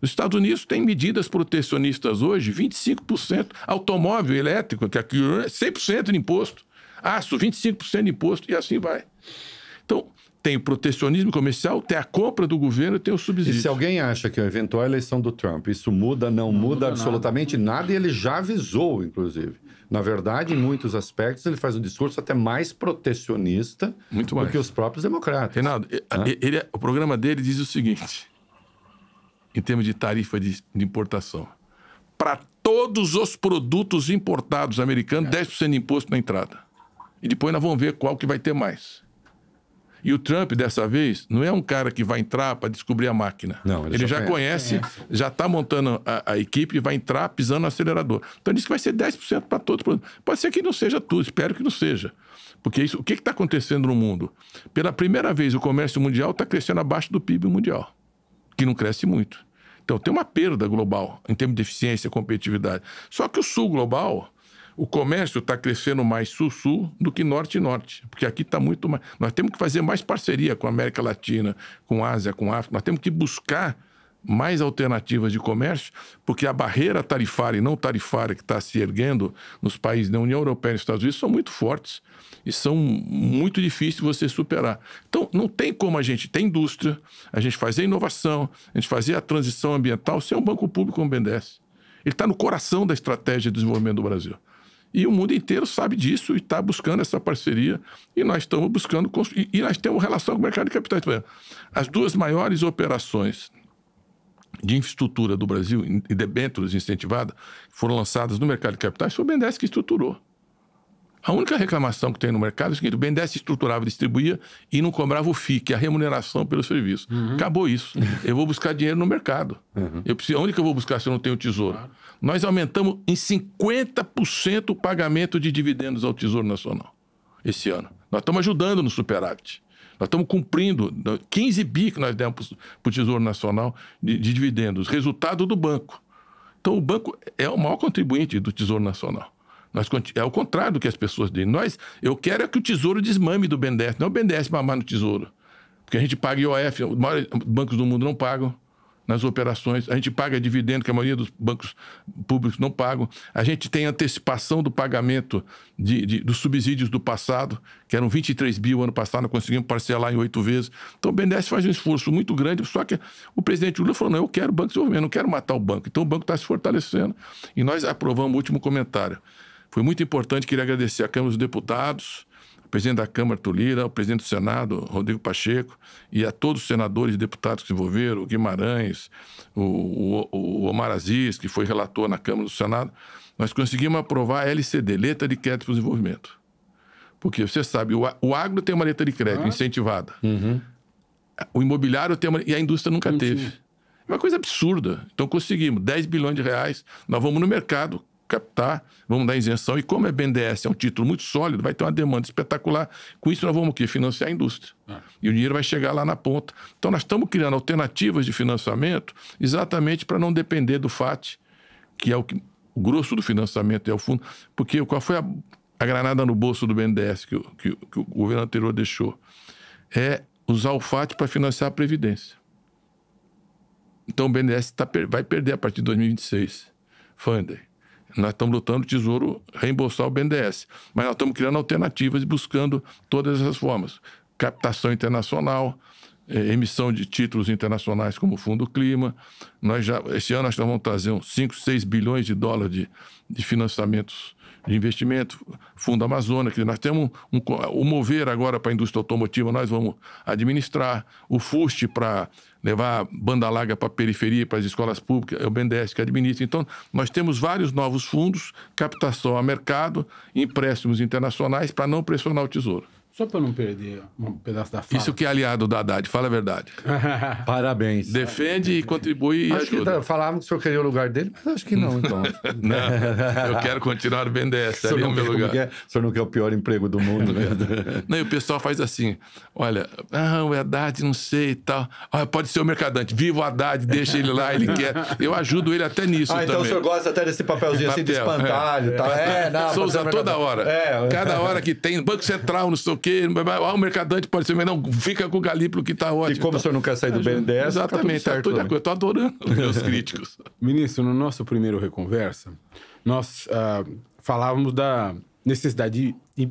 Os Estados Unidos têm medidas protecionistas hoje, 25%. Automóvel elétrico, que aqui é 100% de imposto. Aço, 25% de imposto, e assim vai. Então, tem o protecionismo comercial, tem a compra do governo, tem o subsídio. E se alguém acha que a eventual eleição do Trump, isso muda, não, não muda, muda, absolutamente nada. nada, e ele já avisou, inclusive. Na verdade, em muitos aspectos, ele faz um discurso até mais protecionista mais. do que os próprios democratas. Reinaldo, né? ele, o programa dele diz o seguinte: em termos de tarifa de, de importação. Para todos os produtos importados americanos, 10% é. de imposto na entrada. E depois nós vamos ver qual que vai ter mais. E o Trump, dessa vez, não é um cara que vai entrar para descobrir a máquina. Não, ele, ele já conhece, conhece é. já está montando a, a, equipe e vai entrar pisando no acelerador. Então, diz que vai ser 10% para todos. Pode ser que não seja tudo, espero que não seja. Porque isso, o que está acontecendo no mundo? Pela primeira vez, o comércio mundial está crescendo abaixo do PIB mundial, que não cresce muito. Então, tem uma perda global em termos de eficiência e competitividade. Só que o sul global, o comércio está crescendo mais sul-sul do que norte-norte, porque aqui está muito mais. Nós temos que fazer mais parceria com a América Latina, com a Ásia, com a África, nós temos que buscar mais alternativas de comércio, porque a barreira tarifária e não tarifária que está se erguendo nos países da União Europeia e nos Estados Unidos são muito fortes e são muito difíceis você superar. Então, não tem como a gente ter indústria, a gente fazer inovação, a gente fazer a transição ambiental sem um banco público como o BNDES. Ele está no coração da estratégia de desenvolvimento do Brasil. E o mundo inteiro sabe disso e está buscando essa parceria. E nós estamos buscando. construir E nós temos relação com o mercado de capitais. As duas maiores operações de infraestrutura do Brasil e debêntures incentivadas foram lançadas no mercado de capitais foi o BNDES que estruturou. A única reclamação que tem no mercado é o o BNDES estruturava, distribuía e não cobrava o FII, que é a remuneração pelo serviço. Uhum. Acabou isso. Eu vou buscar dinheiro no mercado. Uhum. Eu preciso, onde que eu vou buscar se eu não tenho tesouro? Claro. Nós aumentamos em 50% o pagamento de dividendos ao Tesouro Nacional esse ano. Nós estamos ajudando no superávit. Nós estamos cumprindo 15 bi que nós demos para o Tesouro Nacional de, de dividendos, resultado do banco. Então, o banco é o maior contribuinte do Tesouro Nacional. Nós, é o contrário do que as pessoas dizem. Nós, eu quero é que o Tesouro desmame do BNDES, não o BNDES mamar no Tesouro. Porque a gente paga IOF, os maiores bancos do mundo não pagam nas operações, a gente paga dividendo, que a maioria dos bancos públicos não pagam, a gente tem antecipação do pagamento de, de dos subsídios do passado, que eram 23 bilhões ano passado, não conseguimos parcelar em oito vezes. Então o BNDES faz um esforço muito grande, só que o presidente Lula falou, não, eu quero o Banco de Desenvolvimento, não quero matar o banco. Então o banco está se fortalecendo. E nós aprovamos o último comentário. Foi muito importante, queria agradecer à Câmara dos Deputados, o presidente da Câmara, Tulira, o presidente do Senado, Rodrigo Pacheco, e a todos os senadores e deputados que se envolveram, o Guimarães, o, o, o Omar Aziz, que foi relator na Câmara do Senado, nós conseguimos aprovar a LCD, Letra de Crédito para o Desenvolvimento. Porque você sabe, o, o agro tem uma letra de crédito ah. incentivada. Uhum. O imobiliário tem uma... E a indústria nunca teve. É uma coisa absurda. Então conseguimos 10 bilhões de reais. Nós vamos no mercado captar, vamos dar isenção. E como é BNDES, é um título muito sólido, vai ter uma demanda espetacular. Com isso, nós vamos o quê? Financiar a indústria. Ah. E o dinheiro vai chegar lá na ponta. Então, nós estamos criando alternativas de financiamento exatamente para não depender do FAT, que é o, que, o grosso do financiamento, é o fundo. Porque qual foi a, a granada no bolso do BNDES que, que, que o governo anterior deixou? É usar o FAT para financiar a Previdência. Então, o BNDES tá, vai perder a partir de 2026. Funder. Nós estamos lutando o Tesouro reembolsar o BNDES. Mas nós estamos criando alternativas e buscando todas essas formas. Captação internacional, eh, emissão de títulos internacionais como o Fundo Clima. Nós já, esse ano nós vamos trazer uns 5, 6 bilhões de dólares de, de financiamentos de investimento, Fundo Amazônia, que nós temos um, o mover agora para a indústria automotiva, nós vamos administrar, o FUST para levar banda larga para a periferia, para as escolas públicas, é o BNDES que administra. Então, nós temos vários novos fundos, captação a mercado, empréstimos internacionais para não pressionar o Tesouro. Só para não perder um pedaço da fala. Isso que é aliado da Haddad, fala a verdade. Parabéns. Defende e contribui e acho ajuda. Que tá, falava que o senhor queria o lugar dele, mas acho que não, então. não, eu quero continuar vendo essa, ali é o meu lugar. É? O senhor não quer o pior emprego do mundo, né? não, e o pessoal faz assim, olha, ah, o Haddad, não sei e tal. pode ser o mercadante, viva o Haddad, deixa ele lá, ele quer. Eu ajudo ele até nisso ah, então também. o senhor gosta até desse papelzinho Papel, assim de é. espantalho e é. tal. É, é não, Sou usar é toda hora. Cada hora que tem, Banco Central, não sei o quê, quê, ah, o mercadante pode ser, mas não, fica com o Galípolo que está ótimo. E como o senhor não quer sair do tá. BNDES, Exatamente, tá tudo certo, eu estou adorando os meus críticos. Ministro, no nosso primeiro Reconversa, nós ah, falávamos da necessidade de,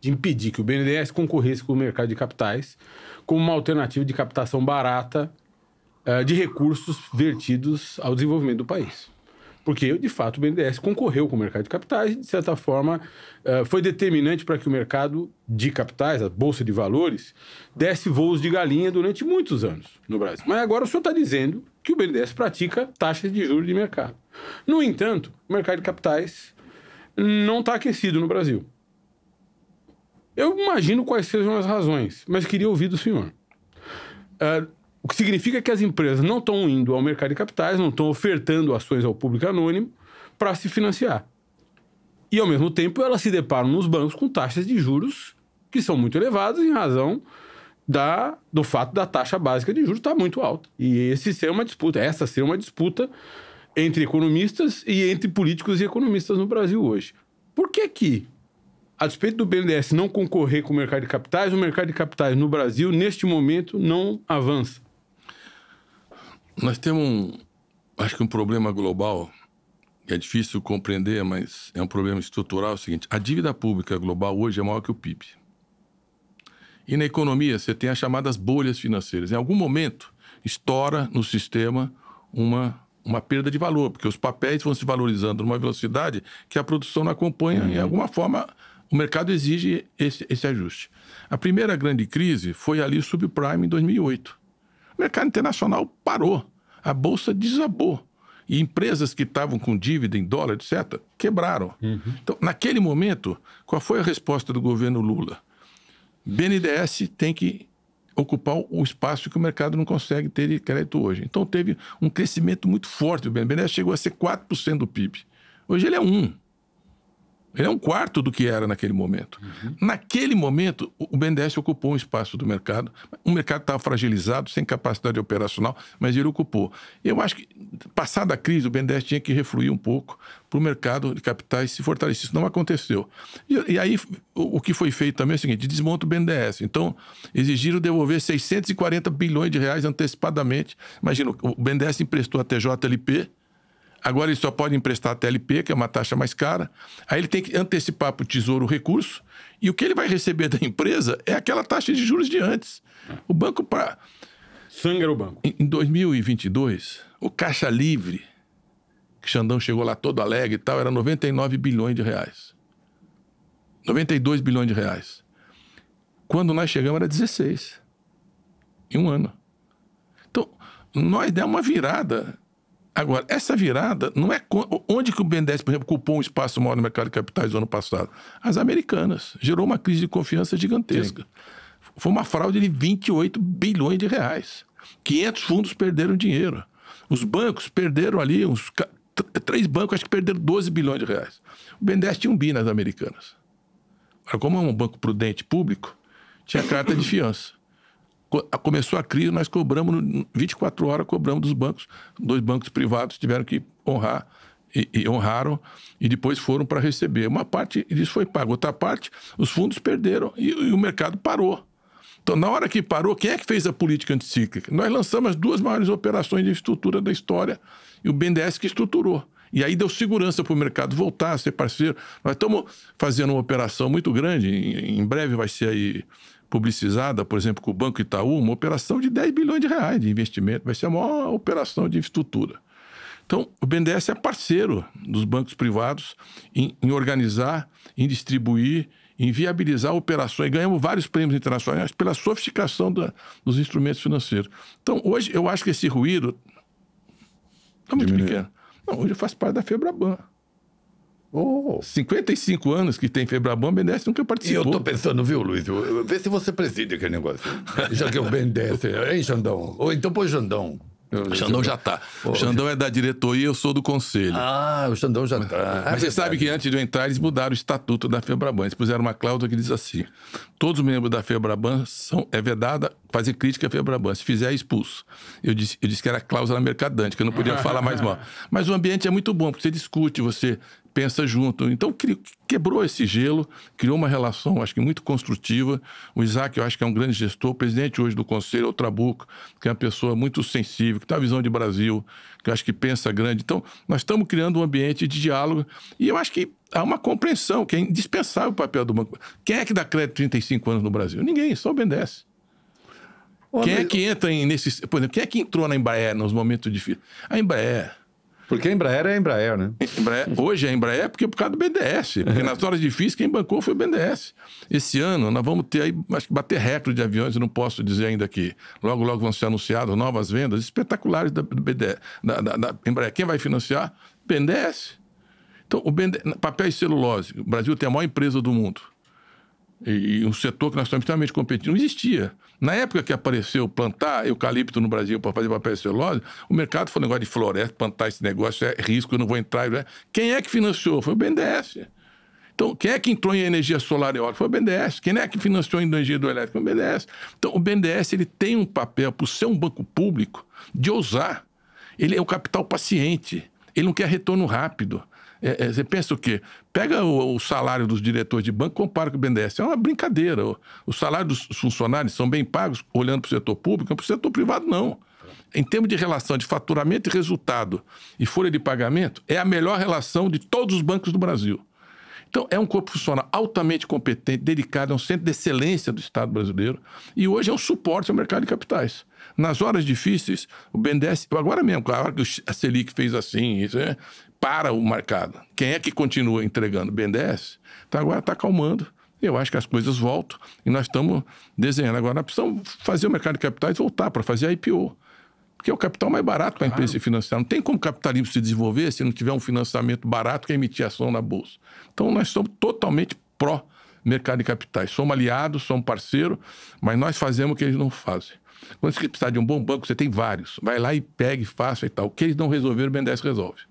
de impedir que o BNDES concorresse com o mercado de capitais como uma alternativa de captação barata ah, de recursos vertidos ao desenvolvimento do país. Porque, de fato, o BNDES concorreu com o mercado de capitais e, de certa forma, eh, foi determinante para que o mercado de capitais, a Bolsa de Valores, desse voos de galinha durante muitos anos no Brasil. Mas agora o senhor está dizendo que o BNDES pratica taxas de juros de mercado. No entanto, o mercado de capitais não está aquecido no Brasil. Eu imagino quais sejam as razões, mas queria ouvir do senhor. Uh, o que significa que as empresas não estão indo ao mercado de capitais, não estão ofertando ações ao público anônimo para se financiar. E, ao mesmo tempo, elas se deparam nos bancos com taxas de juros que são muito elevadas em razão da, do fato da taxa básica de juros estar tá muito alta. E esse ser uma disputa, essa ser uma disputa entre economistas e entre políticos e economistas no Brasil hoje. Por que que, a despeito do BNDES não concorrer com o mercado de capitais, o mercado de capitais no Brasil, neste momento, não avança? Nós temos, um, acho que, um problema global que é difícil compreender, mas é um problema estrutural. É o seguinte: a dívida pública global hoje é maior que o PIB. E na economia, você tem as chamadas bolhas financeiras. Em algum momento, estoura no sistema uma, uma perda de valor, porque os papéis vão se valorizando numa velocidade que a produção não acompanha. Uhum. E, de alguma forma, o mercado exige esse, esse ajuste. A primeira grande crise foi ali o subprime em 2008. O mercado internacional parou, a bolsa desabou. E empresas que estavam com dívida em dólar, etc., quebraram. Uhum. Então, naquele momento, qual foi a resposta do governo Lula? BNDES tem que ocupar o espaço que o mercado não consegue ter de crédito hoje. Então, teve um crescimento muito forte. O BNDES chegou a ser 4% do PIB. Hoje ele é 1%. Ele é um quarto do que era naquele momento. Uhum. Naquele momento, o BNDES ocupou um espaço do mercado. O mercado estava fragilizado, sem capacidade operacional, mas ele ocupou. Eu acho que, passada a crise, o BNDES tinha que refluir um pouco para o mercado de capitais se fortalecer. Isso não aconteceu. E, e aí, o, o, que foi feito também é o seguinte, desmonta o BNDES. Então, exigiram devolver 640 bilhões de reais antecipadamente. Imagina, o BNDES emprestou a TJLP, Agora ele só pode emprestar a TLP, que é uma taxa mais cara. Aí ele tem que antecipar para o Tesouro o recurso. E o que ele vai receber da empresa é aquela taxa de juros de antes. O banco para... Sangra o banco. Em 2022, o Caixa Livre, que Xandão chegou lá todo alegre e tal, era 99 bilhões de reais. 92 bilhões de reais. Quando nós chegamos era 16. Em um ano. Então, nós demos uma virada Agora, essa virada não é. Onde que o BNDES, por exemplo, culpou um espaço maior no mercado de capitais no ano passado? As americanas. Gerou uma crise de confiança gigantesca. Sim. Foi uma fraude de 28 bilhões de reais. 500 fundos perderam dinheiro. Os bancos perderam ali uns três bancos acho que perderam 12 bilhões de reais. O BNDES tinha um bi nas americanas. Agora, como é um banco prudente público, tinha carta de fiança começou a crise, nós cobramos, 24 horas cobramos dos bancos, dois bancos privados tiveram que honrar e, e honraram e depois foram para receber. Uma parte disso foi pago, outra parte os fundos perderam e, e, o mercado parou. Então, na hora que parou, quem é que fez a política anticíclica? Nós lançamos as duas maiores operações de estrutura da história e o BNDES que estruturou. E aí deu segurança para o mercado voltar a ser parceiro. Nós estamos fazendo uma operação muito grande, em, em breve vai ser aí publicizada, por exemplo, com o Banco Itaú, uma operação de 10 bilhões de reais de investimento. Vai ser a maior operação de infraestrutura. Então, o BNDES é parceiro dos bancos privados em, em organizar, em distribuir, em viabilizar operações. Ganhamos vários prêmios internacionais pela sofisticação da, dos instrumentos financeiros. Então, hoje, eu acho que esse ruído está muito pequeno. Não, hoje faz parte da Febraban. Oh. 55 anos que tem Febraban, Ben 10 nunca participou. E eu tô pensando, viu, Luiz? Vê se você preside aquele negócio. Já que é o BNDES, é, hein, Xandão? Ou então põe Xandão. O Xandão já tá. O Xandão é da diretoria, eu sou do conselho. Ah, o Xandão já tá. Mas é você sabe que antes de eu entrar, eles mudaram o estatuto da Febraban. Eles puseram uma cláusula que diz assim: todos os membros da Febraban são, é vedada fazer crítica a Febraban. Se fizer, é expulso. Eu disse, eu disse que era cláusula mercadante, que eu não podia falar mais mal. Mas o ambiente é muito bom, porque você discute, você pensa junto. Então, quebrou esse gelo, criou uma relação, acho que muito construtiva. O Isaac, eu acho que é um grande gestor, presidente hoje do Conselho outra é o Trabuco, que é uma pessoa muito sensível, que tem uma visão de Brasil, que eu acho que pensa grande. Então, nós estamos criando um ambiente de diálogo e eu acho que há uma compreensão que é indispensável o papel do banco. Quem é que dá crédito 35 anos no Brasil? Ninguém, só o BNDES quem é que entra em, nesses. Por exemplo, quem é que entrou na Embraer nos momentos difíceis? A Embraer. Porque a Embraer é a Embraer, né? Embraer, hoje é a Embraer é porque é por causa do BDS. Porque é. nas horas difíceis quem bancou foi o BDS. Esse ano nós vamos ter aí, acho que bater recorde de aviões, eu não posso dizer ainda que logo, logo vão ser anunciadas novas vendas espetaculares da, BDS da, da, da Embraer. Quem vai financiar? BDS. Então, o BNDES, papel e celulose. O Brasil tem a maior empresa do mundo. E, um setor que nós estamos extremamente competindo não existia. Na época que apareceu plantar eucalipto no Brasil para fazer papel celulose, o mercado foi um negócio de floresta, plantar esse negócio é risco, eu não vou entrar. Né? Quem é que financiou? Foi o BNDES. Então, quem é que entrou em energia solar e eólica? Foi o BNDES. Quem é que financiou a energia elétrico Foi o BNDES. Então, o BNDES ele tem um papel, por ser um banco público, de ousar. Ele é o capital paciente. Ele não quer retorno rápido. É, é, você pensa o quê? Pega o, o, salário dos diretores de banco compara com o BNDES. É uma brincadeira. O, o salário dos funcionários são bem pagos, olhando para o setor público, para o setor privado, não. Em termos de relação de faturamento e resultado e folha de pagamento, é a melhor relação de todos os bancos do Brasil. Então, é um corpo funcional altamente competente, dedicado, é um centro de excelência do Estado brasileiro e hoje é um suporte ao mercado de capitais. Nas horas difíceis, o BNDES, agora mesmo, a hora que a Selic fez assim, isso, né? para o mercado. Quem é que continua entregando? BNDES? Então tá, agora está acalmando. Eu acho que as coisas voltam e nós estamos desenhando. Agora, nós precisamos fazer o mercado de capitais voltar para fazer a IPO. Porque é o capital mais barato para a claro. empresa se financiar. Não tem como o capitalismo se desenvolver se não tiver um financiamento barato que é emitir ação na bolsa. Então, nós somos totalmente pró mercado de capitais. Somos aliados, somos parceiro, mas nós fazemos o que eles não fazem. Quando você precisar de um bom banco, você tem vários. Vai lá e pegue, faça e tal. O que eles não resolveram, o BNDES resolve.